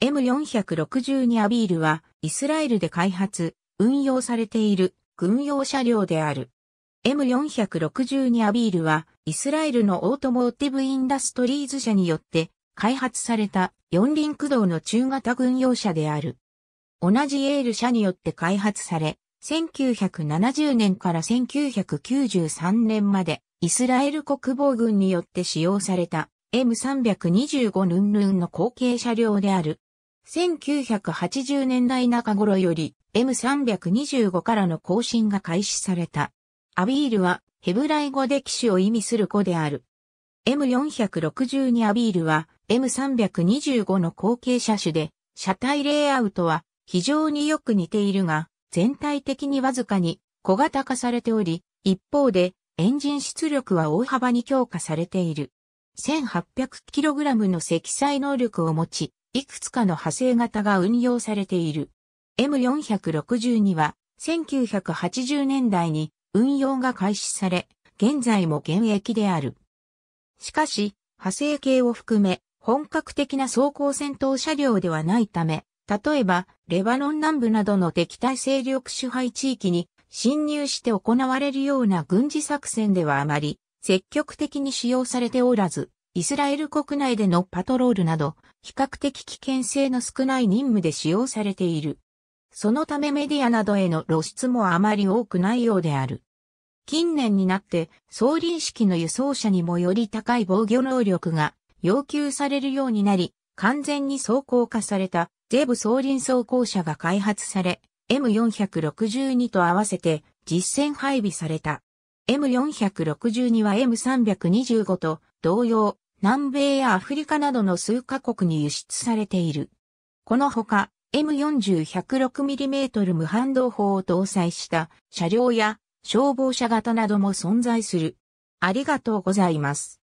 M462 アビールはイスラエルで開発、運用されている軍用車両である。M462 アビールはイスラエルのオートモーティブインダストリーズ社によって開発された四輪駆動の中型軍用車である。同じエール社によって開発され、1970年から1993年までイスラエル国防軍によって使用された M325 ヌンヌンの後継車両である。1980年代中頃より M325 からの更新が開始された。アビールはヘブライ語で機種を意味する語である。M462 アビールは M325 の後継車種で、車体レイアウトは非常によく似ているが、全体的にわずかに小型化されており、一方でエンジン出力は大幅に強化されている。1800kg の積載能力を持ち、いくつかの派生型が運用されている。M462 は1980年代に運用が開始され、現在も現役である。しかし、派生系を含め、本格的な装甲戦闘車両ではないため、例えば、レバノン南部などの敵対勢力支配地域に侵入して行われるような軍事作戦ではあまり積極的に使用されておらず、イスラエル国内でのパトロールなど、比較的危険性の少ない任務で使用されている。そのためメディアなどへの露出もあまり多くないようである。近年になって総輪式の輸送車にもより高い防御能力が要求されるようになり、完全に走行化されたゼブ総輪走行車が開発され、M462 と合わせて実戦配備された。M462 は M325 と同様、南米やアフリカなどの数カ国に輸出されている。このほか、M40-106mm 無反動砲を搭載した車両や消防車型なども存在する。ありがとうございます。